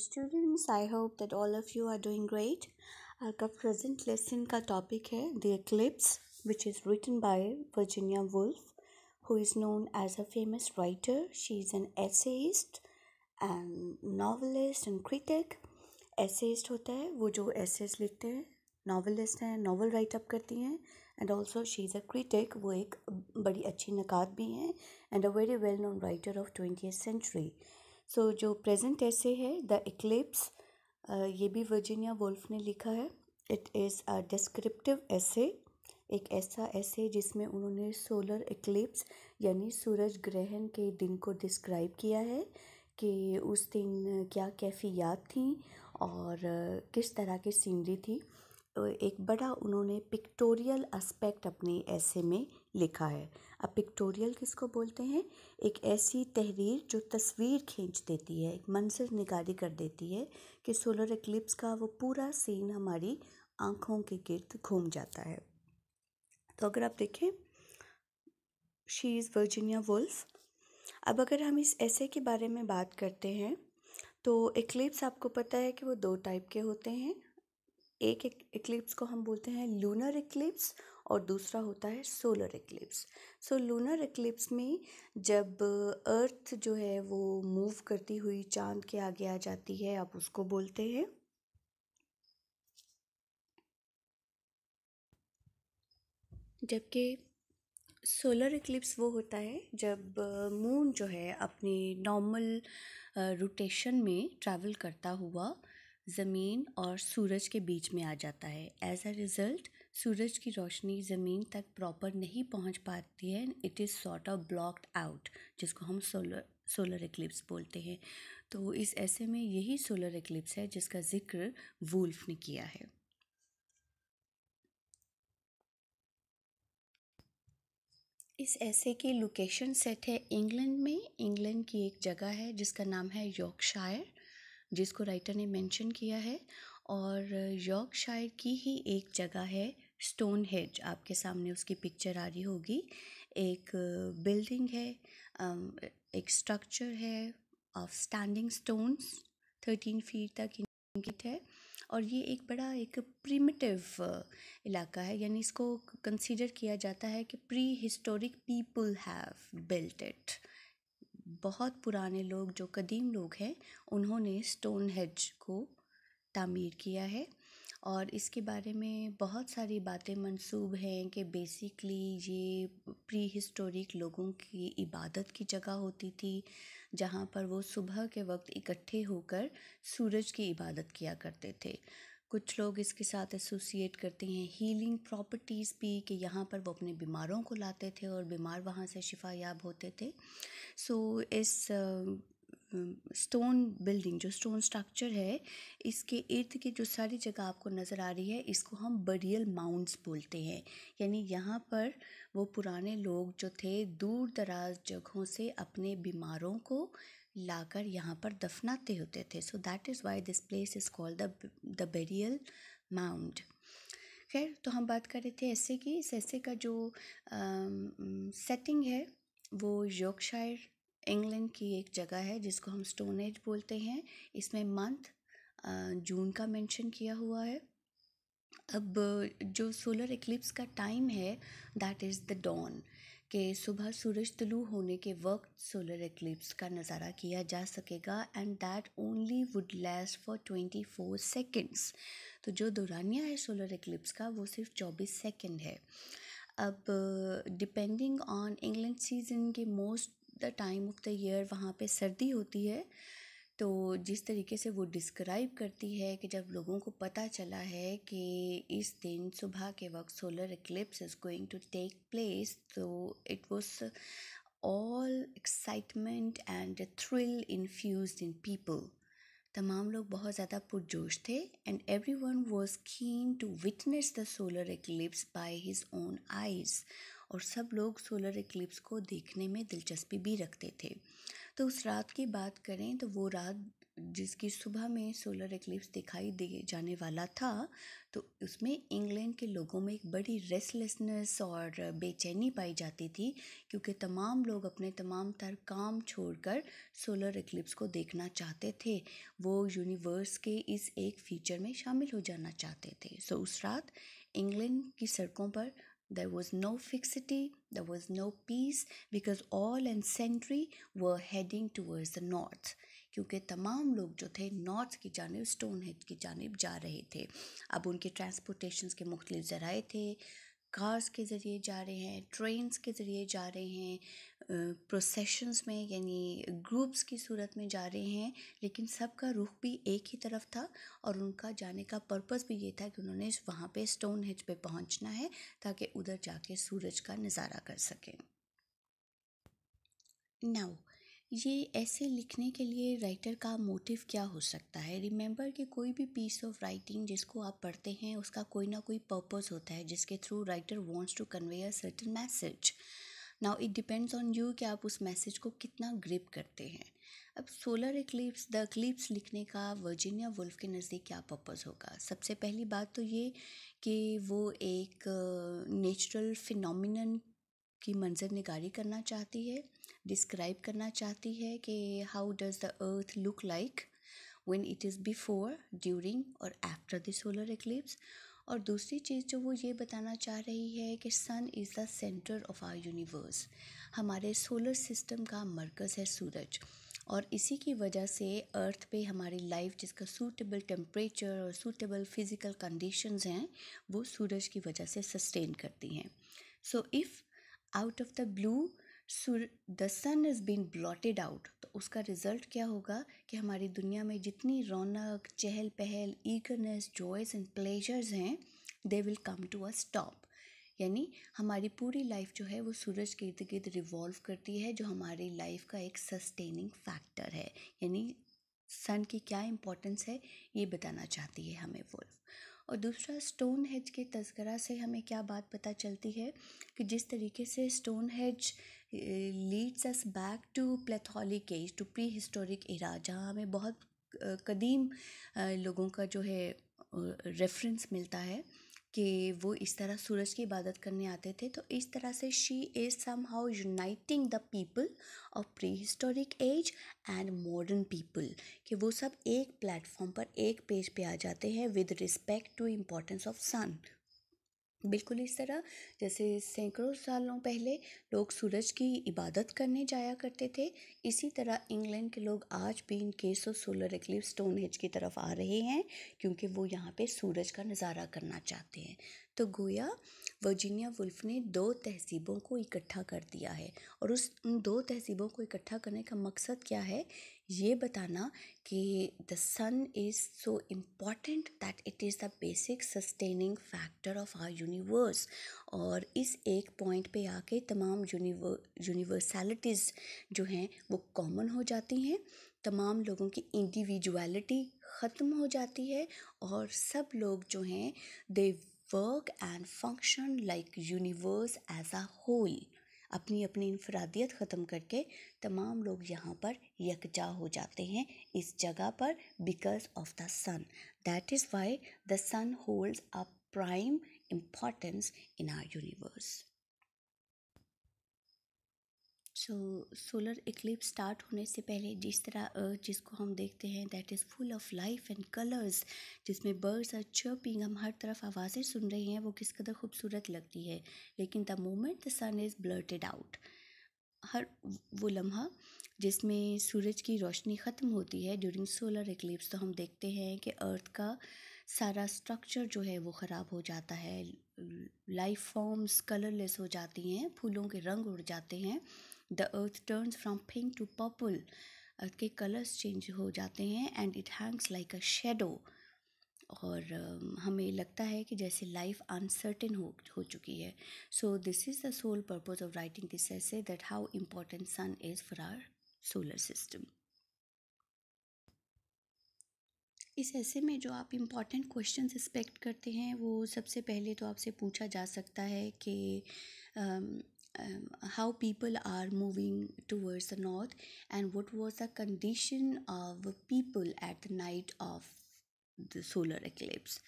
Students I hope that all of you are doing great आपका present lesson का topic है the eclipse which is written by Virginia Woolf who is known as a famous writer she is an essayist and novelist and critic essayist होता है वो जो assess लिखते हैं novelist हैं नॉवल राइट अप करती हैं and also she is a critic वो एक बड़ी अच्छी नकात भी हैं and a very well known writer of twenty century so so, जो प्रेजेंट ऐसे है द इक्लिप्स ये भी वर्जीनिया वोल्फ ने लिखा है इट इज़ अ डिस्क्रिप्टिव ऐसे एक ऐसा ऐसे जिसमें उन्होंने सोलर इक्लिप्स यानी सूरज ग्रहण के दिन को डिस्क्राइब किया है कि उस दिन क्या कैफियात थी और किस तरह की सीनरी थी एक बड़ा उन्होंने पिक्टोरियल एस्पेक्ट अपने ऐसे में लिखा है अब पिक्टोरियल किसको बोलते हैं एक ऐसी तहरीर जो तस्वीर खींच देती है एक मंजर निगारी कर देती है कि सोलर एक्लिप्स का वो पूरा सीन हमारी आँखों के गिर्द घूम जाता है तो अगर आप देखें शी इज़ वर्जीनिया वुल्फ अब अगर हम इस ऐसे के बारे में बात करते हैं तो एक्लिप्स आपको पता है कि वो दो टाइप के होते हैं एक एक्लिप्स को हम बोलते हैं लूनर एक्लिप्स और दूसरा होता है solar eclipse so lunar eclipse में जब अर्थ जो है वो मूव करती हुई चांद के आगे आ जाती है आप उसको बोलते हैं जबकि सोलर एक्लिप्स वो होता है जब मून जो है अपने नॉर्मल रोटेशन में ट्रैवल करता हुआ ज़मीन और सूरज के बीच में आ जाता है एज अ रिज़ल्ट सूरज की रोशनी ज़मीन तक प्रॉपर नहीं पहुंच पाती है it is sort of blocked out जिसको हम सोलर सोलर एक्लिप्स बोलते हैं तो इस ऐसे में यही सोलर एक्लिप्स है जिसका जिक्र वुल्फ ने किया है इस ऐसे की लोकेशन सेट है इंग्लैंड में इंग्लैंड की एक जगह है जिसका नाम है यॉर्कशायर जिसको राइटर ने मेंशन किया है और यॉर्कशायर की ही एक जगह है स्टोन हेज आपके सामने उसकी पिक्चर आ रही होगी एक बिल्डिंग है एक स्ट्रक्चर है of standing stones thirteen feet तक इंगित है और ये एक बड़ा एक प्रीमेटिव इलाका है यानी इसको कंसीडर किया जाता है कि prehistoric people have built it बहुत पुराने लोग जो कदीम लोग हैं उन्होंने स्टोन हेज को तामीर किया है और इसके बारे में बहुत सारी बातें मनसूब हैं कि बेसिकली ये प्री हिस्टोरिक लोगों की इबादत की जगह होती थी जहाँ पर वो सुबह के वक्त इकट्ठे होकर सूरज की इबादत किया करते थे कुछ लोग इसके साथ एसोसिएट करते हैं हीलिंग प्रॉपर्टीज़ भी कि यहाँ पर वो अपने बीमारों को लाते थे और बीमार वहाँ से शिफा याब होते थे सो so, इस स्टोन बिल्डिंग जो स्टोन स्ट्रक्चर है इसके इर्द की जो सारी जगह आपको नज़र आ रही है इसको हम बरियल माउंट्स बोलते हैं यानी यहाँ पर वो पुराने लोग जो थे दूर दराज जगहों से अपने बीमारों को लाकर यहाँ पर दफनाते होते थे so that is why this place is called the the burial mount खैर तो हम बात कर रहे थे ऐसे की इस ऐसे का जो सेटिंग है वो यॉर्कशायर इंग्लैंड की एक जगह है जिसको हम स्टोन एज बोलते हैं इसमें मंथ जून का मेंशन किया हुआ है अब जो सोलर एक्लिप्स का टाइम है दैट इज़ द डॉन के सुबह सूरज तलू होने के वक्त सोलर एक्लिप्स का नज़ारा किया जा सकेगा and that only would last for twenty four seconds तो जो दौरानिया है सोलर एक्लिप्स का वो सिर्फ चौबीस सेकेंड है अब डिपेंडिंग ऑन इंग्लैंड सीजन के most the time of the year वहाँ पे सर्दी होती है तो जिस तरीके से वो डिस्क्राइब करती है कि जब लोगों को पता चला है कि इस दिन सुबह के वक्त solar eclipse is going to take place तो it was all excitement and thrill infuse in people तमाम लोग बहुत ज़्यादा पुरजोश थे and everyone was keen to witness the solar eclipse by his own eyes और सब लोग सोलर इक्लिप्स को देखने में दिलचस्पी भी रखते थे तो उस रात की बात करें तो वो रात जिसकी सुबह में सोलर एक्लिप्स दिखाई दे जाने वाला था तो उसमें इंग्लैंड के लोगों में एक बड़ी रेस्टलेसनेस और बेचैनी पाई जाती थी क्योंकि तमाम लोग अपने तमाम तर काम छोड़कर सोलर एक्लिप्स को देखना चाहते थे वो यूनिवर्स के इस एक फीचर में शामिल हो जाना चाहते थे सो उस रात इंग्लैंड की सड़कों पर There was no fixity, there was no peace because all and sentry were heading towards the north. क्योंकि तमाम लोग जो थे नॉर्थ की जानब स्टोन हेड की जानब जा रहे थे अब उनके ट्रांसपोर्टेशन के मुख्तलिफ ज़राए थे कार्स के ज़रिए जा रहे हैं ट्रेन्स के ज़रिए जा रहे हैं प्रोसेशंस में यानी ग्रुप्स की सूरत में जा रहे हैं लेकिन सबका रुख भी एक ही तरफ था और उनका जाने का पर्पस भी ये था कि उन्होंने वहाँ पे स्टोन हिज पे पहुँचना है ताकि उधर जाके सूरज का नज़ारा कर सकें नाउ ये ऐसे लिखने के लिए राइटर का मोटिव क्या हो सकता है रिमेंबर कि कोई भी पीस ऑफ राइटिंग जिसको आप पढ़ते हैं उसका कोई ना कोई पर्पस होता है जिसके through writer wants to convey a certain message now it depends on you कि आप उस मैसेज को कितना ग्रिप करते हैं अब सोलर एक्लिप्स द एक्लिप्स लिखने का वर्जीनिया वुल्फ के नज़दीक क्या पर्पज़ होगा सबसे पहली बात तो ये कि वो एक नेचुरल फिनोमिनन की मंजर निगारी करना चाहती है डिस्क्राइब करना चाहती है कि how does the earth look like when it is before during और आफ्टर द सोलर eclipse, और दूसरी चीज़ जो वो ये बताना चाह रही है कि sun is the centre of our universe हमारे सोलर सिस्टम का मरकज़ है सूरज और इसी की वजह से अर्थ पे हमारी लाइफ जिसका सूटेबल टेम्परेचर और सूटेबल फिज़िकल कंडीशंस हैं वो सूरज की वजह से सस्टेन करती हैं so if out of the blue the sun is been blotted out उसका रिज़ल्ट क्या होगा कि हमारी दुनिया में जितनी रौनक चहल पहल ईगरनेस जॉयस एंड प्लेजर्स हैं they will come to a stop यानी हमारी पूरी लाइफ जो है वो सूरज के इर्द गिर्द रिवॉल्व करती है जो हमारी लाइफ का एक सस्टेनिंग फैक्टर है यानी सन की क्या इम्पोर्टेंस है ये बताना चाहती है हमें वो और दूसरा स्टोन हेज के तस्करा से हमें क्या बात पता चलती है कि जिस तरीके से Stonehenge leads us back to paleolithic age to prehistoric era जहाँ हमें बहुत कदीम लोगों का जो है रेफरेंस मिलता है कि वो इस तरह सूरज की इबादत करने आते थे तो इस तरह से she is somehow uniting the people of prehistoric age and modern people कि वो सब एक प्लेटफॉर्म पर एक पेज पे आ जाते हैं with respect to importance of sun बिल्कुल इस तरह जैसे सैकड़ों सालों पहले लोग सूरज की इबादत करने जाया करते थे इसी तरह इंग्लैंड के लोग आज भी in case of solar eclipse stone age की तरफ आ रहे हैं क्योंकि वो यहाँ पे सूरज का नज़ारा करना चाहते हैं तो गोया वर्जीनिया वुल्फ ने दो तहजीबों को इकट्ठा कर दिया है और उस उन दो तहजीबों को इकट्ठा करने का मकसद क्या है ये बताना कि the sun is so important that it is the basic sustaining factor of our universe और इस एक पॉइंट पे आके तमाम यूनिवर्सैलिटीज़ जो हैं वो कॉमन हो जाती हैं तमाम लोगों की इंडिविजुअलिटी ख़त्म हो जाती है और सब लोग जो हैं they work and function like universe as a whole अपनी अपनी इनफरादियत ख़त्म करके तमाम लोग यहाँ पर यकजा हो जाते हैं इस जगह पर because of the sun that is why the sun holds a prime importance in our universe so solar eclipse start होने से पहले जिस तरह अर्थ जिसको हम देखते हैं that is full of life and colours जिसमें बर्ड्स आर चर्पिंग हम हर तरफ आवाज़ें सुन रहे हैं वो किस कदर खूबसूरत लगती है लेकिन the moment the sun is blotted out हर वो लम्हा जिसमें सूरज की रोशनी ख़त्म होती है ड्यूरिंग सोलर इक्लिप्स तो हम देखते हैं कि अर्थ का सारा स्ट्रक्चर जो है वो ख़राब हो जाता है लाइफ फॉर्म्स कलरलेस हो जाती हैं फूलों के रंग उड़ जाते हैं the earth turns from pink to purple earth के कलर्स चेंज हो जाते हैं and it hangs like a shadow और um, हमें लगता है कि जैसे लाइफ अनसर्टेन हो हो चुकी है so this is the sole purpose of writing this essay that how important sun is for our solar system इस ऐसे में जो आप इम्पॉर्टेंट क्वेश्चन एक्सपेक्ट करते हैं वो सबसे पहले तो आपसे पूछा जा सकता है कि um, um, how people are moving towards the north and what was the condition of people at the night of the solar eclipse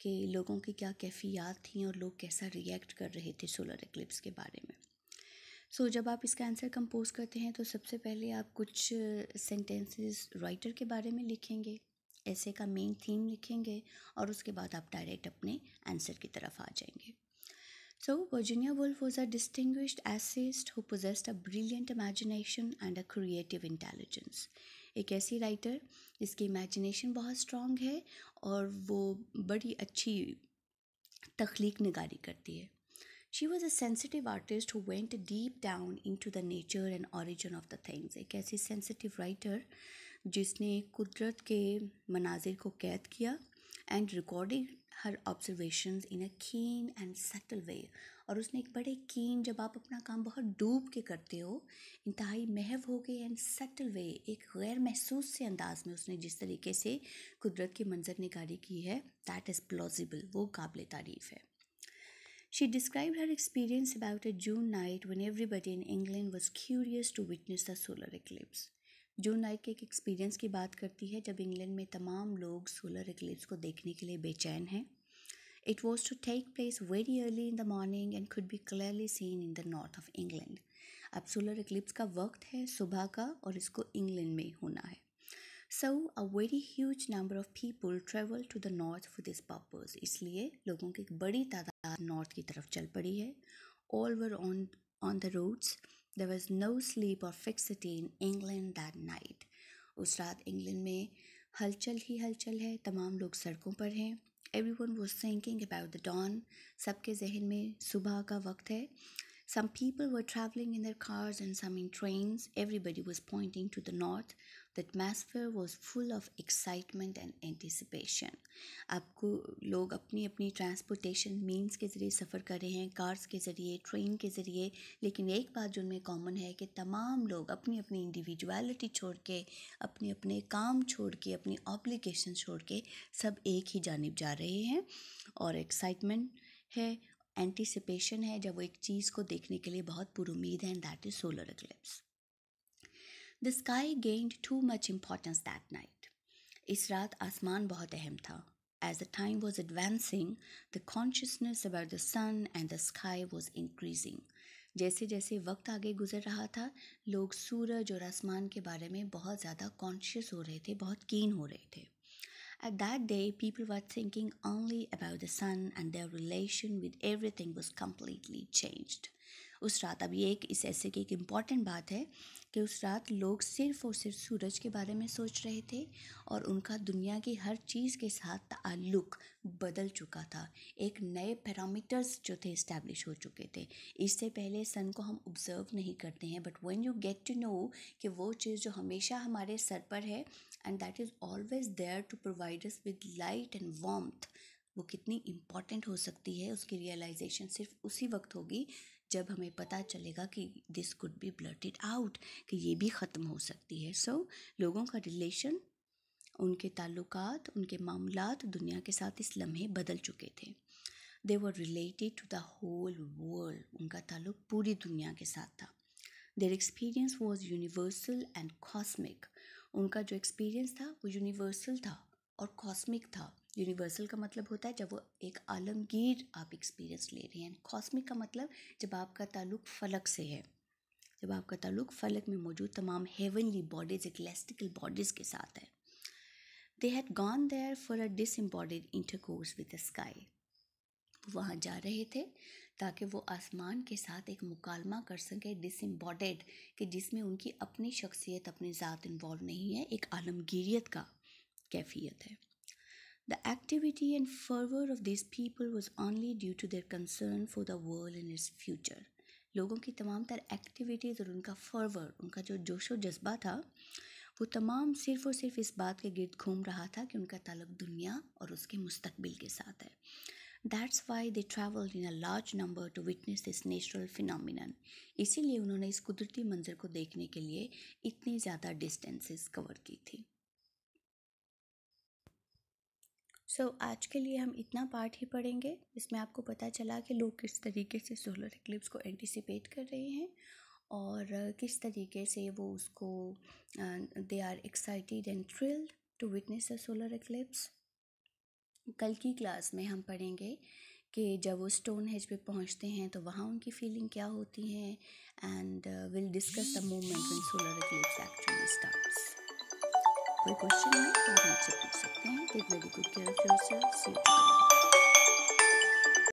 कि लोगों की क्या कैफियात थी और लोग कैसा रिएक्ट कर रहे थे सोलर एक्लिप्स के बारे में सो so, जब आप इसका आंसर कंपोज करते हैं तो सबसे पहले आप कुछ सेंटेंसेस uh, राइटर के बारे में लिखेंगे ऐसे का मेन थीम लिखेंगे और उसके बाद आप डायरेक्ट अपने आंसर की तरफ आ जाएंगे So, Virginia Woolf was a distinguished essayist who possessed a brilliant imagination and a creative intelligence. एक ऐसी राइटर जिसकी इमेजिनेशन बहुत स्ट्रॉन्ग है और वो बड़ी अच्छी तख्लीक निगारी करती है she was a sensitive artist who went deep down into the nature and origin of the things एक ऐसी सेंसिटिव राइटर जिसने कुदरत के मनाजिर को कैद किया and recording her observation in a keen and subtle way और उसने एक बड़े कीन जब आप अपना काम बहुत डूब के करते हो इंतहाई महव हो गए एंड सटल वे एक गैर महसूस से अंदाज में उसने जिस तरीके से कुदरत की मंजर निकारी की है दैट इज़ प्लॉजिबल वो काबिल तारीफ़ है she describe her experience about a June night when everybody in England was curious to witness the solar eclipse. June night के एक एक्सपीरियंस की बात करती है जब इंग्लैंड में तमाम लोग सोलर एक्लिप्स को देखने के लिए बेचैन हैं it was to take place very early in the morning and should be clearly seen in the north of England अब सोलर एक्लिप्स का वक्त है सुबह का और इसको इंग्लैंड में होना है so a very huge number of people travel to the north for this purpose इसलिए लोगों की एक बड़ी तादाद नॉर्थ की तरफ चल पड़ी है all over on on the roads There was no sleep or fixity in England that night. उस रात इंग्लैंड में हलचल ही हलचल है तमाम लोग सड़कों पर हैं everyone was thinking about the dawn सबके जहन में सुबह का वक्त है some people were travelling in their cars and some in trains everybody was pointing to the north the atmosphere was full of excitement and anticipation. आपको लोग अपनी अपनी ट्रांसपोर्टेशन मीन्स के ज़रिए सफ़र कर रहे हैं कार्स के ज़रिए ट्रेन के ज़रिए लेकिन एक बात जो उनमें कॉमन है कि तमाम लोग अपनी अपनी इंडिविजुअलिटी छोड़ के अपने अपने काम छोड़ के अपनी ऑब्लिगेशन छोड़ के सब एक ही जानब जा रहे हैं और एक्साइटमेंट है एंटिसिपेशन है जब वो एक चीज़ को देखने के लिए बहुत पुरुद है and that is solar eclipse the sky gained too much importance that night इस रात आसमान बहुत अहम था As the time was advancing, the consciousness about the sun and the sky was increasing. जैसे जैसे वक्त आगे गुजर रहा था लोग सूरज और आसमान के बारे में बहुत ज़्यादा कॉन्शियस हो रहे थे बहुत कीन हो रहे थे At that day, people were thinking only about the sun and their relation with everything was completely changed. उस रात अब ये एक इस ऐसे की एक इम्पॉर्टेंट बात है कि उस रात लोग सिर्फ़ और सिर्फ सूरज के बारे में सोच रहे थे और उनका दुनिया की हर चीज़ के साथ ताल्लुक बदल चुका था एक नए पैरामीटर्स जो थे इस्टेब्लिश हो चुके थे इससे पहले सन को हम ऑब्ज़र्व नहीं करते हैं but when you get to know कि वो चीज़ जो हमेशा हमारे सर पर है and that is always there to provide us with light and warmth वो कितनी इम्पॉर्टेंट हो सकती है उसकी रियलाइजेशन सिर्फ उसी वक्त होगी जब हमें पता चलेगा कि this could be blotted out कि ये भी ख़त्म हो सकती है सो so, लोगों का रिलेशन उनके ताल्लुक उनके मामला दुनिया के साथ इस लम्हे बदल चुके थे they were related to the whole world उनका ताल्लुक पूरी दुनिया के साथ था their experience was universal and cosmic उनका जो एक्सपीरियंस था वो यूनिवर्सल था और कॉस्मिक था यूनिवर्सल का मतलब होता है जब वो एक आलमगीर आप एक्सपीरियंस ले रहे हैं कॉस्मिक का मतलब जब आपका ताल्लुक फलक से है जब आपका ताल्लुक फलक में मौजूद तमाम हेवनली बॉडीज इकलेस्टिकल बॉडीज़ के साथ है they had gone there for a disembodied intercourse with the sky वहाँ जा रहे थे ताकि वो आसमान के साथ एक मुकालमा कर सके डिसम्बॉडेड कि जिसमें उनकी अपनी शख्सियत अपनी ज़ात इन्वॉल्व नहीं है एक आलमगीरियत का कैफियत है The activity and fervor of these people was only due to their concern for the world and its future. लोगों की तमाम तर एक्टिविटीज़ और उनका फर्वर उनका जो जोश और जज्बा था वो तमाम सिर्फ और सिर्फ इस बात के गिर्द घूम रहा था कि उनका तलब दुनिया और उसके मुस्तबिल के साथ है that's why they travel in a large number to witness this natural phenomenon इसीलिए उन्होंने इस कुदरती मंजर को देखने के लिए इतनी ज़्यादा डिस्टेंसेस कवर की थी सो so, आज के लिए हम इतना पार्ट ही पढ़ेंगे इसमें आपको पता चला कि लोग किस तरीके से सोलर इक्लिप्स को एंटिसिपेट कर रहे हैं और किस तरीके से वो उसको they are excited and thrilled to witness a solar eclipse कल की क्लास में हम पढ़ेंगे कि जब वो स्टोन हेज पे पहुँचते हैं तो वहाँ उनकी फीलिंग क्या होती है and will discuss the moment when solar eclipse actually start My question is, God loves you. So thank you. Take really good care of yourself. See you.